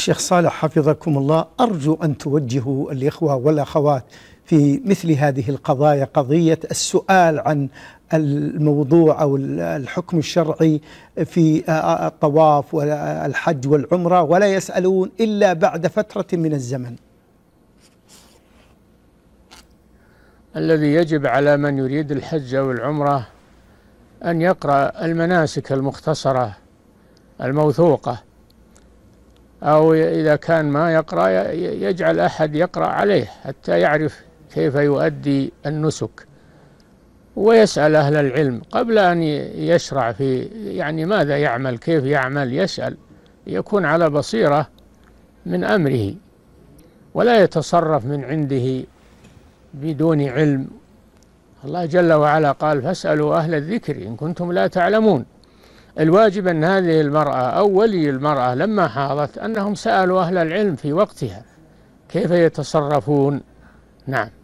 الشيخ صالح حفظكم الله أرجو أن توجهوا الإخوة والأخوات في مثل هذه القضايا قضية السؤال عن الموضوع أو الحكم الشرعي في الطواف والحج والعمرة ولا يسألون إلا بعد فترة من الزمن الذي يجب على من يريد الحج أو العمرة أن يقرأ المناسك المختصرة الموثوقة أو إذا كان ما يقرأ يجعل أحد يقرأ عليه حتى يعرف كيف يؤدي النسك ويسأل أهل العلم قبل أن يشرع في يعني ماذا يعمل كيف يعمل يسأل يكون على بصيرة من أمره ولا يتصرف من عنده بدون علم الله جل وعلا قال فاسألوا أهل الذكر إن كنتم لا تعلمون الواجب أن هذه المرأة أو ولي المرأة لما حاضت أنهم سألوا أهل العلم في وقتها كيف يتصرفون نعم